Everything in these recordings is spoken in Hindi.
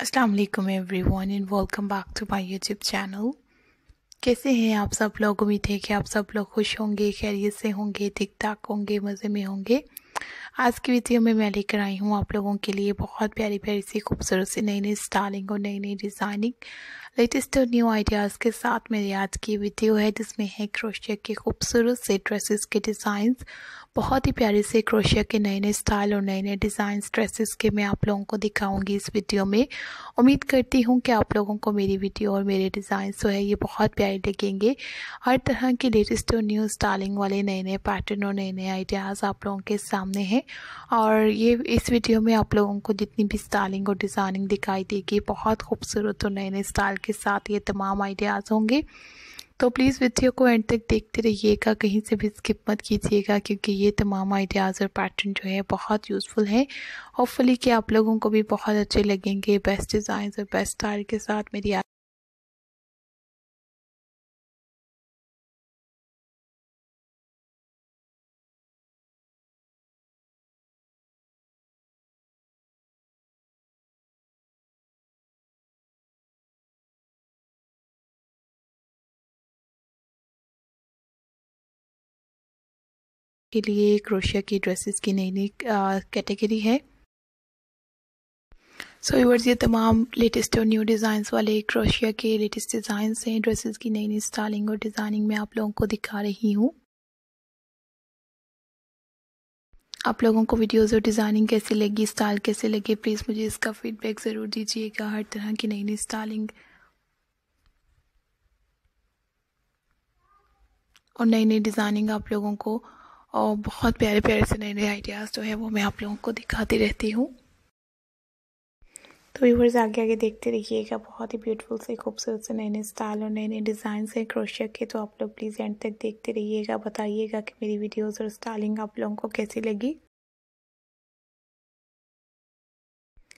Aslam everyone and welcome back to my YouTube channel कैसे हैं आप सब लोग उम्मीद है कि आप सब लोग खुश होंगे खैरियत से होंगे ठीक ठाक होंगे मज़े में होंगे आज की वीडियो में मैं लेकर आई हूँ आप लोगों के लिए बहुत प्यारी प्यारी सी खूबसूरत सी नई नई स्टाइलिंग और नई नई डिज़ाइनिंग लेटेस्ट और न्यू आइडियाज़ के साथ मेरी आज की वीडियो है जिसमें है क्रोशिया के खूबसूरत से ड्रेसेस के डिज़ाइंस बहुत ही प्यारे से क्रोशिया के नए नए स्टाइल और नए नए डिज़ाइन ड्रेसेस के मैं आप लोगों को दिखाऊंगी इस वीडियो में उम्मीद करती हूँ कि आप लोगों को मेरी वीडियो और मेरे डिज़ाइन जो है ये बहुत प्यारे लगेंगे हर तरह के लेटेस्ट और न्यू स्टाइलिंग वाले नए नए पैटर्न और नए नए आइडियाज़ आप लोगों के सामने हैं और ये इस वीडियो में आप लोगों को जितनी भी स्टाइलिंग और डिज़ाइनिंग दिखाई देगी बहुत खूबसूरत और नए नए स्टाइल के साथ ये तमाम आइडियाज़ होंगे तो प्लीज़ वीडियो को एंड तक देखते रहिएगा कहीं से भी स्किप मत कीजिएगा क्योंकि ये तमाम आइडियाज़ और पैटर्न जो है बहुत यूज़फुल है होपफुली कि आप लोगों को भी बहुत अच्छे लगेंगे बेस्ट डिज़ाइन और बेस्ट स्टाइल के साथ मेरी के लिए क्रोशिया की ड्रेसेस की नई नई कैटेगरी है सो so, व्यूवर्स ये तमाम लेटेस्ट और न्यू डिज़ाइंस वाले क्रोशिया के लेटेस्ट डिज़ाइंस हैं ड्रेसेस की नई नई स्टाइलिंग और डिज़ाइनिंग में आप लोगों को दिखा रही हूँ आप लोगों को वीडियोस और डिज़ाइनिंग कैसे लगी स्टाइल कैसे लगे प्लीज़ मुझे इसका फीडबैक ज़रूर दीजिएगा हर तरह की नई नई स्टाइलिंग और नई नई डिज़ाइनिंग आप लोगों को और बहुत प्यारे प्यारे से नए नए आइडियाज़ जो है वो मैं आप लोगों को दिखाती रहती हूँ तो व्यूवर्स आगे आगे देखते रहिएगा बहुत ही ब्यूटीफुल से खूबसूरत से नए नए स्टाइल और नए नए डिज़ाइन है क्रोशिया के तो आप लोग प्लीज़ एंड तक देखते रहिएगा बताइएगा कि मेरी वीडियोस और स्टाइलिंग आप लोगों को कैसी लगी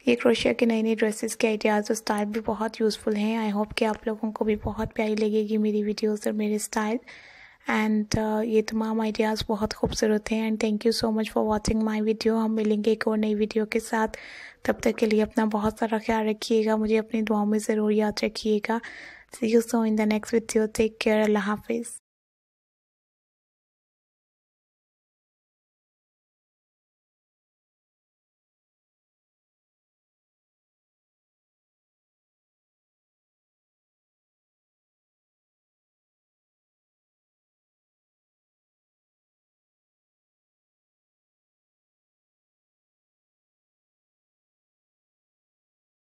ये क्रोशिया के नए नए ड्रेसेस के आइडियाज़ और स्टाइल भी बहुत यूज़फुल हैं आई होप कि आप लोगों को भी बहुत प्यारी लगेगी मेरी वीडियोज़ और मेरे स्टाइल एंड uh, ये तमाम आइडियाज़ बहुत खूबसूरत हैं and thank you so much for watching my video हम मिलेंगे एक और नई वीडियो के साथ तब तक के लिए अपना बहुत सारा ख्याल रखिएगा मुझे अपनी दुआओं में ज़रूर याद रखिएगा see you so in the next video take care अल्लाह हाफिज़